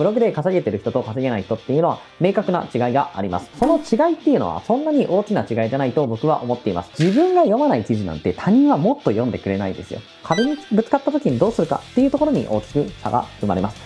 ブログで稼げてる人と稼げない人っていうのは明確な違いがあります。その違いっていうのはそんなに大きな違いじゃないと僕は思っています。自分が読まない記事なんて他人はもっと読んでくれないですよ。壁にぶつかった時にどうするかっていうところに大きく差が生まれます。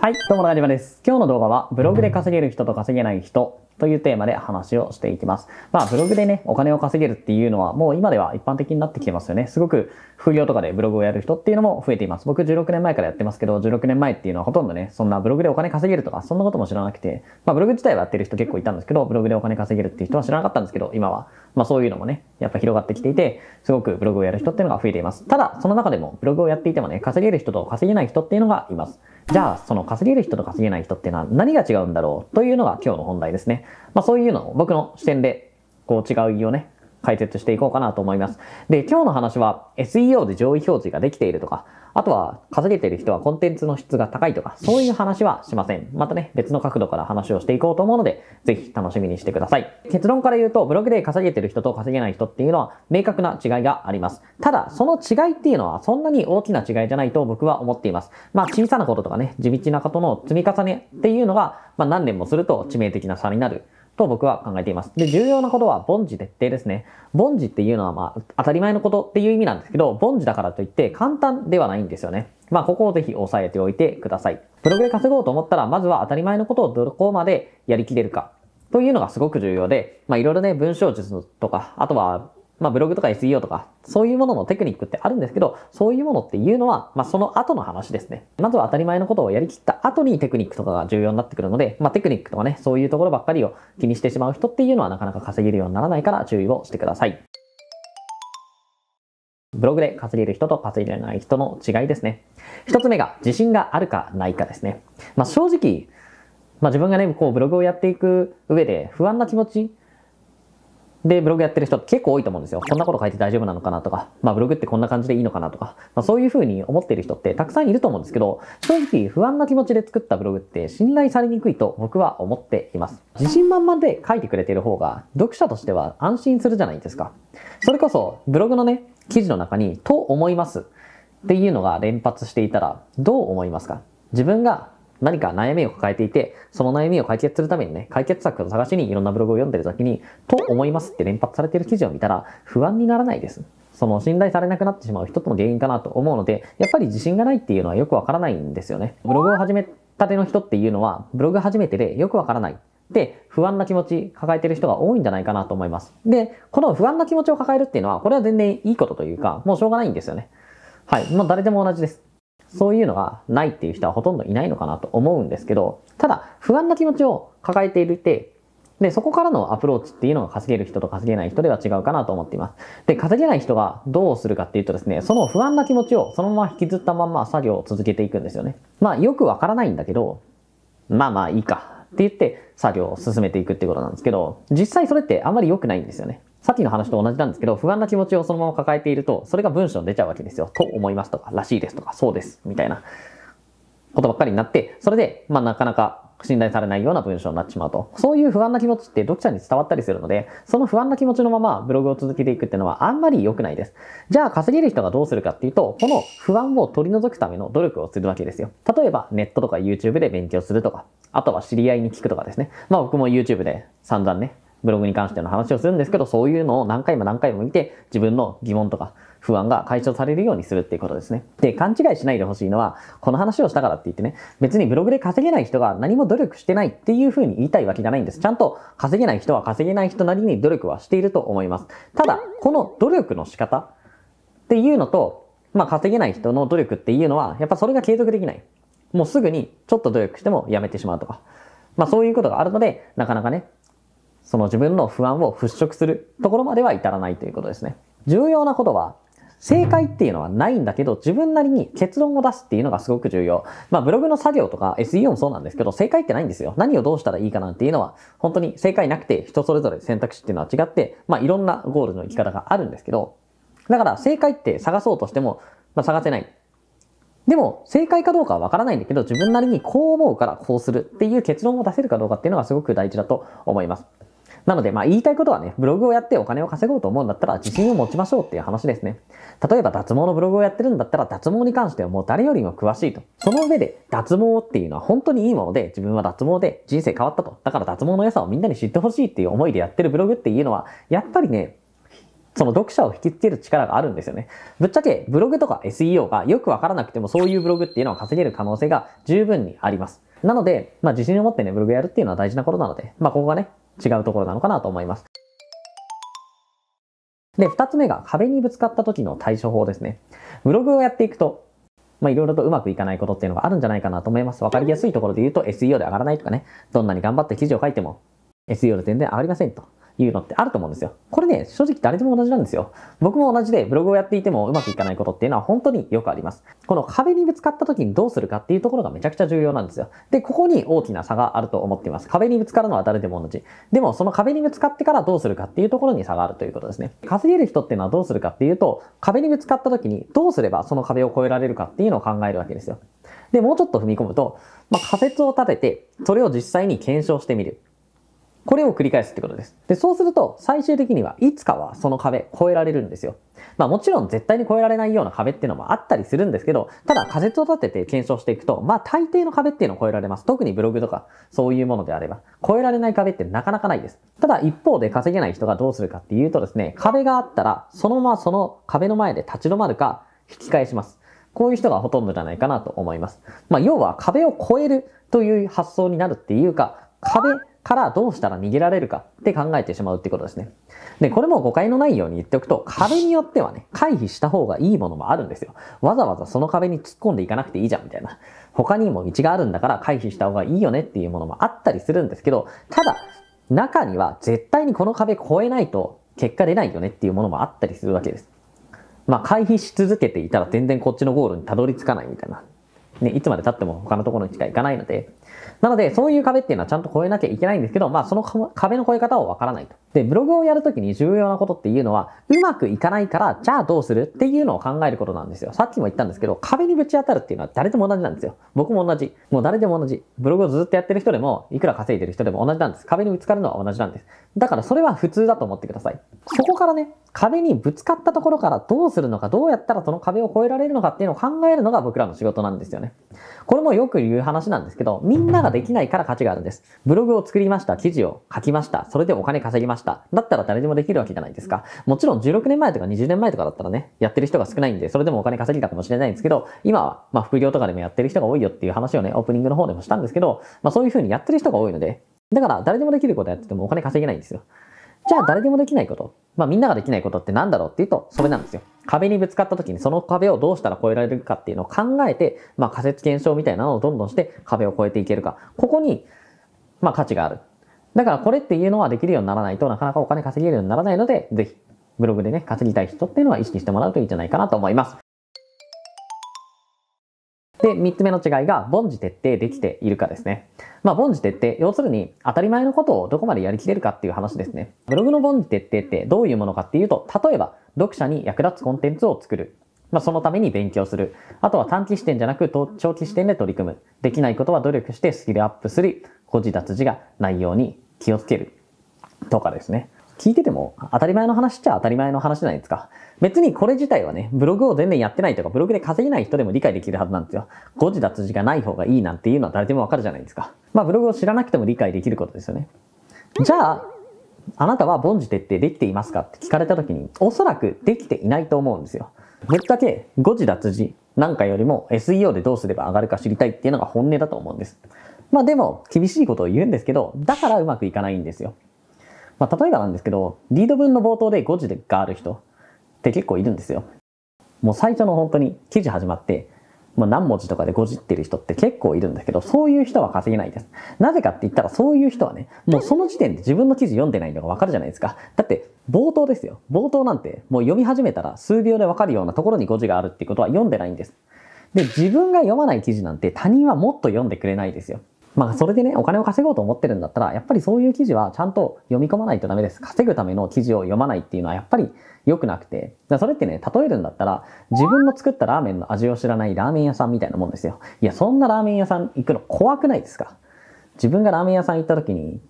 はい、どうも、中島です。今日の動画は、ブログで稼げる人と稼げない人というテーマで話をしていきます。まあ、ブログでね、お金を稼げるっていうのは、もう今では一般的になってきてますよね。すごく、副業とかでブログをやる人っていうのも増えています。僕16年前からやってますけど、16年前っていうのはほとんどね、そんなブログでお金稼げるとか、そんなことも知らなくて、まあ、ブログ自体はやってる人結構いたんですけど、ブログでお金稼げるっていう人は知らなかったんですけど、今は、まあ、そういうのもね、やっぱ広がってきていて、すごくブログをやる人っていうのが増えています。ただ、その中でも、ブログをやっていてもね、稼げる人と稼げない人っていうのがいます。じゃあ、その稼げる人と稼げない人ってのは何が違うんだろうというのが今日の本題ですね。まあそういうのを僕の視点で、こう違う意義をね、解説していこうかなと思います。で、今日の話は SEO で上位表示ができているとか、あとは、稼げてる人はコンテンツの質が高いとか、そういう話はしません。またね、別の角度から話をしていこうと思うので、ぜひ楽しみにしてください。結論から言うと、ブログで稼げてる人と稼げない人っていうのは、明確な違いがあります。ただ、その違いっていうのは、そんなに大きな違いじゃないと僕は思っています。まあ、小さなこととかね、地道なことの積み重ねっていうのが、まあ、何年もすると致命的な差になる。と僕は考えています。で、重要なことは凡事徹底ですね。凡事っていうのはまあ当たり前のことっていう意味なんですけど、凡事だからといって簡単ではないんですよね。まあここをぜひ押さえておいてください。ブログで稼ごうと思ったら、まずは当たり前のことをどこまでやりきれるかというのがすごく重要で、まあいろいろね、文章術とか、あとはまあブログとか SEO とか、そういうもののテクニックってあるんですけど、そういうものっていうのは、まあその後の話ですね。まずは当たり前のことをやりきった後にテクニックとかが重要になってくるので、まあテクニックとかね、そういうところばっかりを気にしてしまう人っていうのはなかなか稼げるようにならないから注意をしてください。ブログで稼げる人と稼げない人の違いですね。一つ目が自信があるかないかですね。まあ正直、まあ自分がね、こうブログをやっていく上で不安な気持ちで、ブログやってる人って結構多いと思うんですよ。こんなこと書いて大丈夫なのかなとか、まあブログってこんな感じでいいのかなとか、まあそういうふうに思ってる人ってたくさんいると思うんですけど、正直不安な気持ちで作ったブログって信頼されにくいと僕は思っています。自信満々で書いてくれてる方が読者としては安心するじゃないですか。それこそブログのね、記事の中に、と思いますっていうのが連発していたらどう思いますか自分が何か悩みを抱えていて、その悩みを解決するためにね、解決策を探しにいろんなブログを読んでる時に、と思いますって連発されてる記事を見たら、不安にならないです。その信頼されなくなってしまう一つの原因かなと思うので、やっぱり自信がないっていうのはよくわからないんですよね。ブログを始めたての人っていうのは、ブログ初めてでよくわからない。で、不安な気持ち抱えてる人が多いんじゃないかなと思います。で、この不安な気持ちを抱えるっていうのは、これは全然いいことというか、もうしょうがないんですよね。はい。もう誰でも同じです。そういうのがないっていう人はほとんどいないのかなと思うんですけど、ただ不安な気持ちを抱えているって、で、そこからのアプローチっていうのが稼げる人と稼げない人では違うかなと思っています。で、稼げない人がどうするかっていうとですね、その不安な気持ちをそのまま引きずったまま作業を続けていくんですよね。まあよくわからないんだけど、まあまあいいかって言って作業を進めていくってことなんですけど、実際それってあんまり良くないんですよね。さっきの話と同じなんですけど、不安な気持ちをそのまま抱えていると、それが文章に出ちゃうわけですよ。と思いますとか、らしいですとか、そうです、みたいなことばっかりになって、それで、まあなかなか信頼されないような文章になっちまうと。そういう不安な気持ちって読者に伝わったりするので、その不安な気持ちのままブログを続けていくっていうのはあんまり良くないです。じゃあ稼げる人がどうするかっていうと、この不安を取り除くための努力をするわけですよ。例えばネットとか YouTube で勉強するとか、あとは知り合いに聞くとかですね。まあ僕も YouTube で散々ね、ブログに関しての話をするんですけど、そういうのを何回も何回も見て、自分の疑問とか不安が解消されるようにするっていうことですね。で、勘違いしないでほしいのは、この話をしたからって言ってね、別にブログで稼げない人が何も努力してないっていうふうに言いたいわけじゃないんです。ちゃんと稼げない人は稼げない人なりに努力はしていると思います。ただ、この努力の仕方っていうのと、まあ稼げない人の努力っていうのは、やっぱそれが継続できない。もうすぐにちょっと努力してもやめてしまうとか。まあそういうことがあるので、なかなかね、その自分の不安を払拭するところまでは至らないということですね。重要なことは、正解っていうのはないんだけど、自分なりに結論を出すっていうのがすごく重要。まあ、ブログの作業とか SEO もそうなんですけど、正解ってないんですよ。何をどうしたらいいかなんていうのは、本当に正解なくて、人それぞれ選択肢っていうのは違って、まあ、いろんなゴールの生き方があるんですけど、だから正解って探そうとしても、まあ、探せない。でも、正解かどうかはわからないんだけど、自分なりにこう思うからこうするっていう結論を出せるかどうかっていうのがすごく大事だと思います。なので、まあ言いたいことはね、ブログをやってお金を稼ごうと思うんだったら自信を持ちましょうっていう話ですね。例えば脱毛のブログをやってるんだったら脱毛に関してはもう誰よりも詳しいと。その上で脱毛っていうのは本当にいいもので、自分は脱毛で人生変わったと。だから脱毛の良さをみんなに知ってほしいっていう思いでやってるブログっていうのは、やっぱりね、その読者を引きつける力があるんですよね。ぶっちゃけブログとか SEO がよくわからなくてもそういうブログっていうのは稼げる可能性が十分にあります。なので、まあ、自信を持ってね、ブログやるっていうのは大事なことなので、まあ、ここがね、違うところなのかなと思います。で、二つ目が壁にぶつかった時の対処法ですね。ブログをやっていくと、まいろいろとうまくいかないことっていうのがあるんじゃないかなと思います。わかりやすいところで言うと、SEO で上がらないとかね、どんなに頑張って記事を書いても、SEO で全然上がりませんと。ていうのってあると思うんですよ。これね、正直誰でも同じなんですよ。僕も同じでブログをやっていてもうまくいかないことっていうのは本当によくあります。この壁にぶつかった時にどうするかっていうところがめちゃくちゃ重要なんですよ。で、ここに大きな差があると思っています。壁にぶつかるのは誰でも同じ。でもその壁にぶつかってからどうするかっていうところに差があるということですね。稼げる人っていうのはどうするかっていうと、壁にぶつかった時にどうすればその壁を越えられるかっていうのを考えるわけですよ。で、もうちょっと踏み込むと、まあ、仮説を立てて、それを実際に検証してみる。これを繰り返すってことです。で、そうすると、最終的にはいつかはその壁越えられるんですよ。まあもちろん絶対に越えられないような壁っていうのもあったりするんですけど、ただ仮説を立てて検証していくと、まあ大抵の壁っていうのを越えられます。特にブログとかそういうものであれば、越えられない壁ってなかなかないです。ただ一方で稼げない人がどうするかっていうとですね、壁があったら、そのままその壁の前で立ち止まるか、引き返します。こういう人がほとんどじゃないかなと思います。まあ要は壁を越えるという発想になるっていうか、壁からどうしたら逃げられるかって考えてしまうってことですね。で、これも誤解のないように言っておくと、壁によってはね、回避した方がいいものもあるんですよ。わざわざその壁に突っ込んでいかなくていいじゃんみたいな。他にも道があるんだから回避した方がいいよねっていうものもあったりするんですけど、ただ、中には絶対にこの壁越えないと結果出ないよねっていうものもあったりするわけです。まあ、回避し続けていたら全然こっちのゴールにたどり着かないみたいな。ね、いつまで経っても他のところにしか行かないので、なので、そういう壁っていうのはちゃんと越えなきゃいけないんですけど、まあ、その壁の越え方をわからないと。で、ブログをやるときに重要なことっていうのは、うまくいかないから、じゃあどうするっていうのを考えることなんですよ。さっきも言ったんですけど、壁にぶち当たるっていうのは誰でも同じなんですよ。僕も同じ。もう誰でも同じ。ブログをずっとやってる人でも、いくら稼いでる人でも同じなんです。壁にぶつかるのは同じなんです。だから、それは普通だと思ってください。そこからね、壁にぶつかったところからどうするのか、どうやったらその壁を越えられるのかっていうのを考えるのが僕らの仕事なんですよね。これもよく言う話なんですけど、みんなができないから価値があるんです。ブログを作りました、記事を書きました、それでお金稼ぎました。だったら誰でもできるわけじゃないですか。もちろん16年前とか20年前とかだったらね、やってる人が少ないんで、それでもお金稼ぎたかもしれないんですけど、今は、まあ副業とかでもやってる人が多いよっていう話をね、オープニングの方でもしたんですけど、まあそういう風にやってる人が多いので、だから誰でもできることやっててもお金稼げないんですよ。じゃあ誰でもできないこと、まあみんなができないことって何だろうっていうと、それなんですよ。壁にぶつかった時にその壁をどうしたら越えられるかっていうのを考えて、まあ仮説検証みたいなのをどんどんして壁を越えていけるか。ここに、まあ価値がある。だからこれっていうのはできるようにならないとなかなかお金稼げるようにならないので、ぜひブログでね、稼ぎたい人っていうのは意識してもらうといいんじゃないかなと思います。で、3つ目の違いが、凡事徹底できているかですね。まあ、凡事徹底。要するに、当たり前のことをどこまでやりきれるかっていう話ですね。ブログの凡事徹底ってどういうものかっていうと、例えば、読者に役立つコンテンツを作る。まあ、そのために勉強する。あとは短期視点じゃなく、長期視点で取り組む。できないことは努力してスキルアップする。保持脱字がないように気をつける。とかですね。聞いてても当たり前の話っちゃ当たり前の話じゃないですか。別にこれ自体はね、ブログを全然やってないとか、ブログで稼げない人でも理解できるはずなんですよ。誤字脱字がない方がいいなんていうのは誰でもわかるじゃないですか。まあ、ブログを知らなくても理解できることですよね。じゃあ、あなたは凡事徹底できていますかって聞かれた時に、おそらくできていないと思うんですよ。ぶっちゃけ、誤字脱字なんかよりも SEO でどうすれば上がるか知りたいっていうのが本音だと思うんです。まあでも、厳しいことを言うんですけど、だからうまくいかないんですよ。まあ、例えばなんですけど、リード文の冒頭で5時がある人って結構いるんですよ。もう最初の本当に記事始まって、もう何文字とかで5字ってる人って結構いるんですけど、そういう人は稼げないです。なぜかって言ったら、そういう人はね、もうその時点で自分の記事読んでないのがわかるじゃないですか。だって、冒頭ですよ。冒頭なんて、もう読み始めたら数秒でわかるようなところに5字があるってことは読んでないんです。で、自分が読まない記事なんて他人はもっと読んでくれないですよ。まあ、それでね、お金を稼ごうと思ってるんだったら、やっぱりそういう記事はちゃんと読み込まないとダメです。稼ぐための記事を読まないっていうのはやっぱり良くなくて。それってね、例えるんだったら、自分の作ったラーメンの味を知らないラーメン屋さんみたいなもんですよ。いや、そんなラーメン屋さん行くの怖くないですか自分がラーメン屋さん行った時に、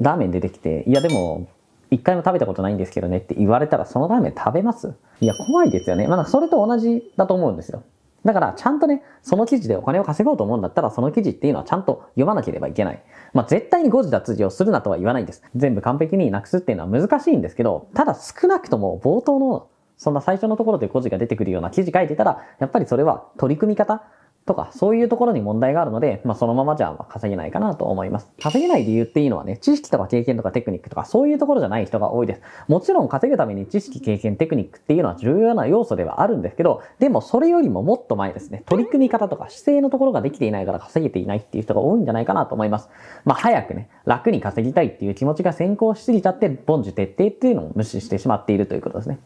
ラーメン出てきて、いやでも、一回も食べたことないんですけどねって言われたら、そのラーメン食べますいや、怖いですよね。まあ、それと同じだと思うんですよ。だから、ちゃんとね、その記事でお金を稼ごうと思うんだったら、その記事っていうのはちゃんと読まなければいけない。まあ、絶対に誤字脱字をするなとは言わないんです。全部完璧になくすっていうのは難しいんですけど、ただ少なくとも冒頭の、そんな最初のところで誤字が出てくるような記事書いてたら、やっぱりそれは取り組み方とか、そういうところに問題があるので、まあ、そのままじゃ稼げないかなと思います。稼げない理由っていうのはね、知識とか経験とかテクニックとか、そういうところじゃない人が多いです。もちろん稼ぐために知識、経験、テクニックっていうのは重要な要素ではあるんですけど、でもそれよりももっと前ですね、取り組み方とか姿勢のところができていないから稼げていないっていう人が多いんじゃないかなと思います。まあ、早くね、楽に稼ぎたいっていう気持ちが先行しすぎちゃって、凡事徹底っていうのを無視してしまっているということですね。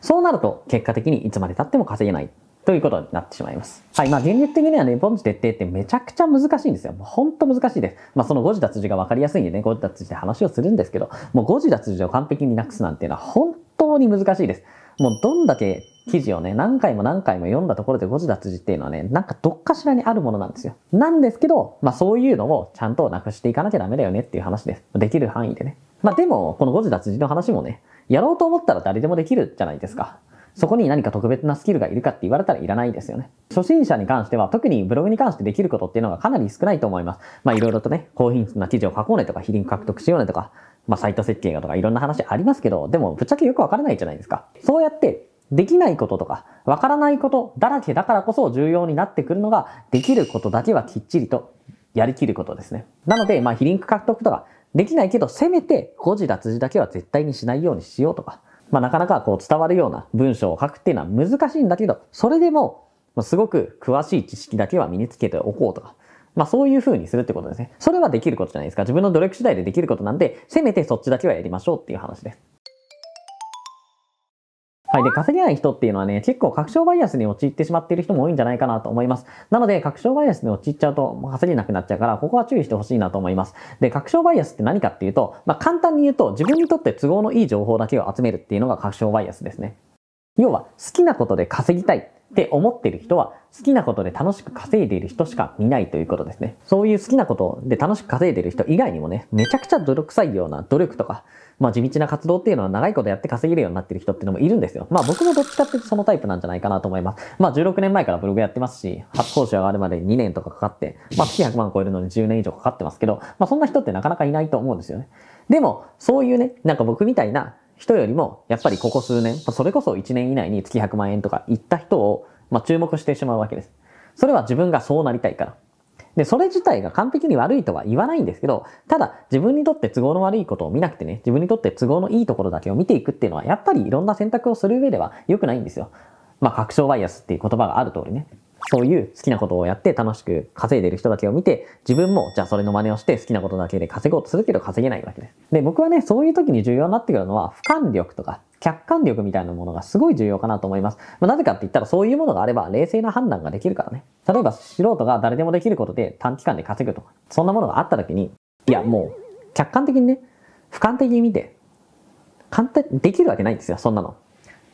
そうなると、結果的にいつまで経っても稼げない。ということになってしまいます。はい。まあ、現実的にはね、凡字徹底ってめちゃくちゃ難しいんですよ。もうほんと難しいです。まあ、その誤字脱字が分かりやすいんでね、誤字脱字で話をするんですけど、もう誤字脱字を完璧になくすなんていうのは本当に難しいです。もうどんだけ記事をね、何回も何回も読んだところで誤字脱字っていうのはね、なんかどっかしらにあるものなんですよ。なんですけど、まあそういうのをちゃんとなくしていかなきゃダメだよねっていう話です。できる範囲でね。まあでも、この誤字脱字の話もね、やろうと思ったら誰でもできるじゃないですか。そこに何か特別なスキルがいるかって言われたらいらないですよね。初心者に関しては、特にブログに関してできることっていうのがかなり少ないと思います。まあいろいろとね、高品質な記事を書こうねとか、ヒリング獲得しようねとか、まあサイト設計がとかいろんな話ありますけど、でもぶっちゃけよくわからないじゃないですか。そうやってできないこととか、わからないことだらけだからこそ重要になってくるのが、できることだけはきっちりとやりきることですね。なので、まあヒリンク獲得とか、できないけど、せめて誤字脱字だけは絶対にしないようにしようとか、まあ、なかなかこう伝わるような文章を書くっていうのは難しいんだけど、それでも、すごく詳しい知識だけは身につけておこうとか、まあそういう風にするってことですね。それはできることじゃないですか。自分の努力次第でできることなんで、せめてそっちだけはやりましょうっていう話です。はい。で、稼げない人っていうのはね、結構確証バイアスに陥ってしまっている人も多いんじゃないかなと思います。なので、確証バイアスに陥っちゃうと稼げなくなっちゃうから、ここは注意してほしいなと思います。で、確証バイアスって何かっていうと、まあ、簡単に言うと、自分にとって都合のいい情報だけを集めるっていうのが確証バイアスですね。要は、好きなことで稼ぎたい。って思ってる人は、好きなことで楽しく稼いでいる人しか見ないということですね。そういう好きなことで楽しく稼いでいる人以外にもね、めちゃくちゃ努力臭いような努力とか、まあ地道な活動っていうのは長いことやって稼げるようになってる人っていうのもいるんですよ。まあ僕もどっちかっていうとそのタイプなんじゃないかなと思います。まあ16年前からブログやってますし、発行者があるまで2年とかかかって、まあ月100万超えるのに10年以上かかってますけど、まあそんな人ってなかなかいないと思うんですよね。でも、そういうね、なんか僕みたいな人よりも、やっぱりここ数年、それこそ1年以内に月100万円とかいった人を、まあ、注目してしまうわけです。それは自分がそうなりたいから。で、それ自体が完璧に悪いとは言わないんですけど、ただ自分にとって都合の悪いことを見なくてね、自分にとって都合のいいところだけを見ていくっていうのは、やっぱりいろんな選択をする上では良くないんですよ。まあ、確証バイアスっていう言葉がある通りね。そういう好きなことをやって楽しく稼いでる人だけを見て、自分もじゃあそれの真似をして好きなことだけで稼ごうとするけど稼げないわけです。で、僕はね、そういう時に重要になってくるのは、俯瞰力とか客観力みたいなものがすごい重要かなと思います。まあ、なぜかって言ったらそういうものがあれば冷静な判断ができるからね。例えば素人が誰でもできることで短期間で稼ぐとか、そんなものがあった時に、いやもう客観的にね、俯瞰的に見て、簡単、できるわけないんですよ、そんなの。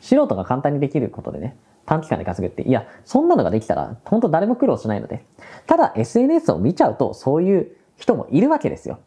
素人が簡単にできることでね。短期間で稼ぐって。いや、そんなのができたら、本当誰も苦労しないので。ただ、SNS を見ちゃうと、そういう人もいるわけですよ。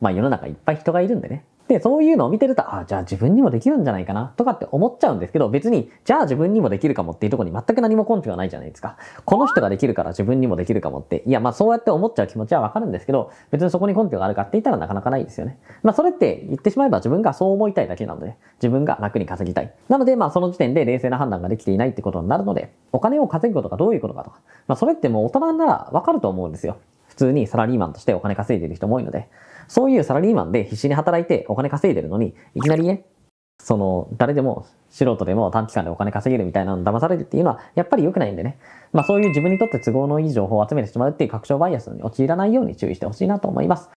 まあ世の中いっぱい人がいるんでね。で、そういうのを見てると、あ、じゃあ自分にもできるんじゃないかなとかって思っちゃうんですけど、別に、じゃあ自分にもできるかもっていうとこに全く何も根拠がないじゃないですか。この人ができるから自分にもできるかもって、いや、まあそうやって思っちゃう気持ちはわかるんですけど、別にそこに根拠があるかって言ったらなかなかないですよね。まあそれって言ってしまえば自分がそう思いたいだけなので、自分が楽に稼ぎたい。なので、まあその時点で冷静な判断ができていないってことになるので、お金を稼ぐことがどういうことかとか、まあそれってもう大人ならわかると思うんですよ。普通にサラリーマンとしてお金稼いでる人も多いので。そういうサラリーマンで必死に働いてお金稼いでるのに、いきなりね、その、誰でも、素人でも短期間でお金稼げるみたいなの騙されるっていうのは、やっぱり良くないんでね。まあそういう自分にとって都合のいい情報を集めてしまうっていう確証バイアスに陥らないように注意してほしいなと思います。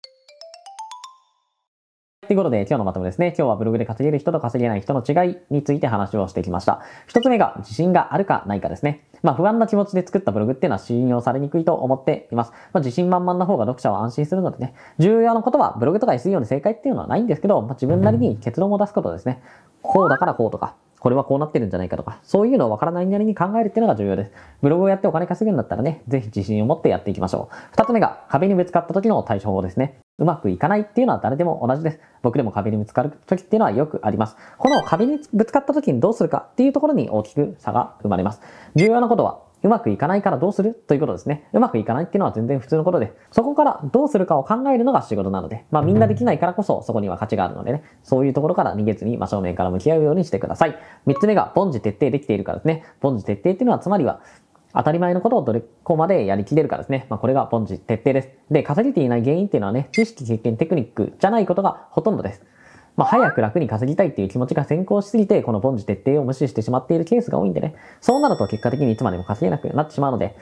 ということで、今日のまとめですね。今日はブログで稼げる人と稼げない人の違いについて話をしてきました。一つ目が自信があるかないかですね。まあ不安な気持ちで作ったブログっていうのは信用されにくいと思っています。まあ自信満々な方が読者は安心するのでね。重要なことはブログとか SEO の正解っていうのはないんですけど、まあ自分なりに結論を出すことですね。こうだからこうとか、これはこうなってるんじゃないかとか、そういうのを分からないなりに考えるっていうのが重要です。ブログをやってお金稼ぐんだったらね、ぜひ自信を持ってやっていきましょう。二つ目が壁にぶつかった時の対処法ですね。うまくいかないっていうのは誰でも同じです。僕でも壁にぶつかる時っていうのはよくあります。この壁にぶつかった時にどうするかっていうところに大きく差が生まれます。重要なことは、うまくいかないからどうするということですね。うまくいかないっていうのは全然普通のことで、そこからどうするかを考えるのが仕事なので、まあみんなできないからこそそこには価値があるのでね、そういうところから逃げずに真正面から向き合うようにしてください。三つ目が凡事徹底できているからですね。凡事徹底っていうのはつまりは、当たり前のことをどれこまでやりきれるかですね。まあ、これが凡事徹底です。で、稼げていない原因っていうのはね、知識、経験、テクニックじゃないことがほとんどです。まあ、早く楽に稼ぎたいっていう気持ちが先行しすぎて、この凡事徹底を無視してしまっているケースが多いんでね、そうなると結果的にいつまでも稼げなくなってしまうので、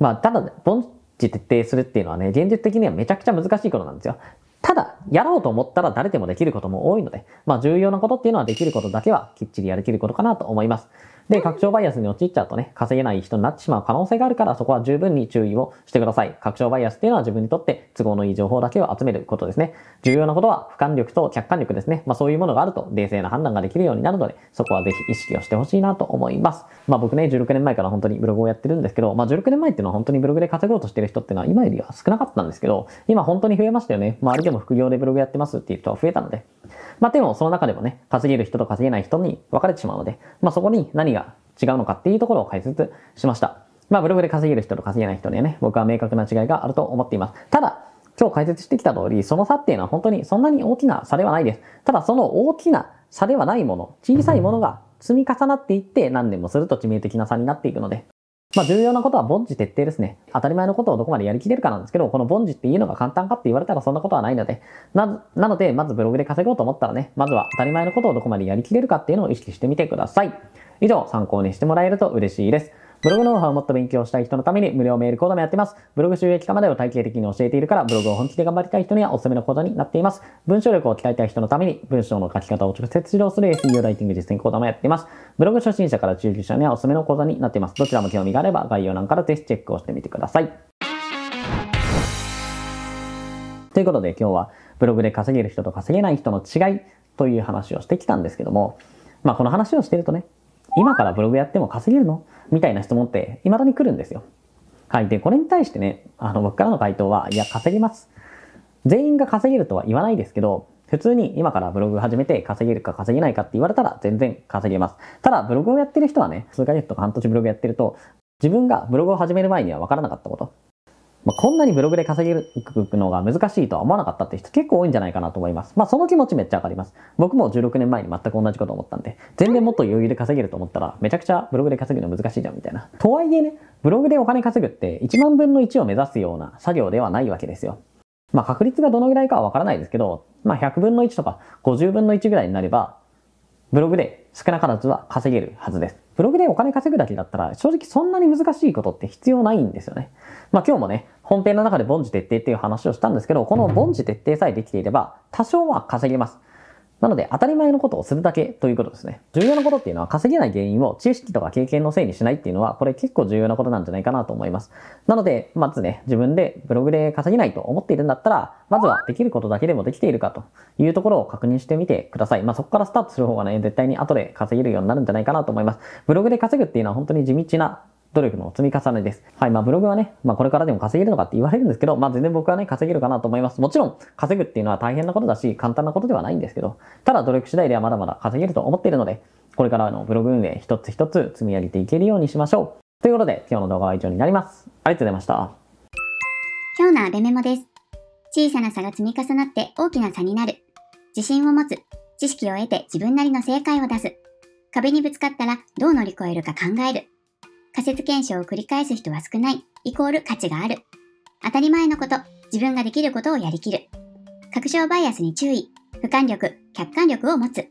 まあ、ただ、凡事徹底するっていうのはね、現実的にはめちゃくちゃ難しいことなんですよ。ただ、やろうと思ったら誰でもできることも多いので、まあ、重要なことっていうのはできることだけはきっちりやりきることかなと思います。で、拡張バイアスに陥っちゃうとね、稼げない人になってしまう可能性があるから、そこは十分に注意をしてください。拡張バイアスっていうのは自分にとって都合のいい情報だけを集めることですね。重要なことは、俯瞰力と客観力ですね。まあそういうものがあると、冷静な判断ができるようになるので、そこはぜひ意識をしてほしいなと思います。まあ僕ね、16年前から本当にブログをやってるんですけど、まあ16年前っていうのは本当にブログで稼ごうとしてる人っていうのは今よりは少なかったんですけど、今本当に増えましたよね。周りでも副業でブログやってますっていう人は増えたので。まあでもその中でもね、稼げる人と稼げない人に分かれてしまうので、まあそこに何が違うのかっていうところを解説しました。まあ、ブログで稼げる人と稼げない人にはね、僕は明確な違いがあると思っています。ただ、今日解説してきた通り、その差っていうのは本当にそんなに大きな差ではないです。ただ、その大きな差ではないもの、小さいものが積み重なっていって何年もすると致命的な差になっていくので、まあ重要なことは凡事徹底ですね。当たり前のことをどこまでやりきれるかなんですけど、この凡事っていうのが簡単かって言われたらそんなことはないので、な、なので、まずブログで稼ごうと思ったらね、まずは当たり前のことをどこまでやりきれるかっていうのを意識してみてください。以上、参考にしてもらえると嬉しいです。ブログノウハウをもっと勉強したい人のために無料メール講座もやってます。ブログ収益化までを体系的に教えているから、ブログを本気で頑張りたい人にはおすすめの講座になっています。文章力を鍛えたい人のために、文章の書き方を直接指導する SEO ライティング実践講座もやっています。ブログ初心者から中級者にはおすすめの講座になっています。どちらも興味があれば概要欄からぜひチェックをしてみてください。ということで今日はブログで稼げる人と稼げない人の違いという話をしてきたんですけども、まあこの話をしてるとね、今からブログやっても稼げるのみたいな質問って未だに来るんですよ。はい。で、これに対してね、あの、僕からの回答は、いや、稼げます。全員が稼げるとは言わないですけど、普通に今からブログ始めて稼げるか稼げないかって言われたら全然稼げます。ただ、ブログをやってる人はね、数ヶ月とか半年ブログやってると、自分がブログを始める前には分からなかったこと、まあ、こんなにブログで稼げるのが難しいとは思わなかったって人結構多いんじゃないかなと思います。まあ、その気持ちめっちゃわかります。僕も16年前に全く同じこと思ったんで、全然もっと余裕で稼げると思ったら、めちゃくちゃブログで稼ぐの難しいじゃんみたいな。とはいえね、ブログでお金稼ぐって1万分の1を目指すような作業ではないわけですよ。まあ、確率がどのぐらいかはわからないですけど、まあ、100分の1とか50分の1ぐらいになれば、ブログで少なからずは稼げるはずです。ブログでお金稼ぐだけだったら、正直そんなに難しいことって必要ないんですよね。まあ今日もね、本編の中で凡事徹底っていう話をしたんですけど、この凡事徹底さえできていれば、多少は稼げます。なので、当たり前のことをするだけということですね。重要なことっていうのは、稼げない原因を知識とか経験のせいにしないっていうのは、これ結構重要なことなんじゃないかなと思います。なので、まずね、自分でブログで稼げないと思っているんだったら、まずはできることだけでもできているかというところを確認してみてください。まあ、そこからスタートする方がね、絶対に後で稼げるようになるんじゃないかなと思います。ブログで稼ぐっていうのは本当に地道な努力の積み重ねです。はい。まあ、ブログはね、まあ、これからでも稼げるのかって言われるんですけど、まあ、全然僕はね、稼げるかなと思います。もちろん、稼ぐっていうのは大変なことだし、簡単なことではないんですけど、ただ努力次第ではまだまだ稼げると思っているので、これからのブログ運営一つ一つ積み上げていけるようにしましょう。ということで、今日の動画は以上になります。ありがとうございました。今日のアベメモです。小さな差が積み重なって大きな差になる。自信を持つ。知識を得て自分なりの正解を出す。壁にぶつかったらどう乗り越えるか考える。仮説検証を繰り返す人は少ない、イコール価値がある。当たり前のこと、自分ができることをやりきる。確証バイアスに注意、俯瞰力、客観力を持つ。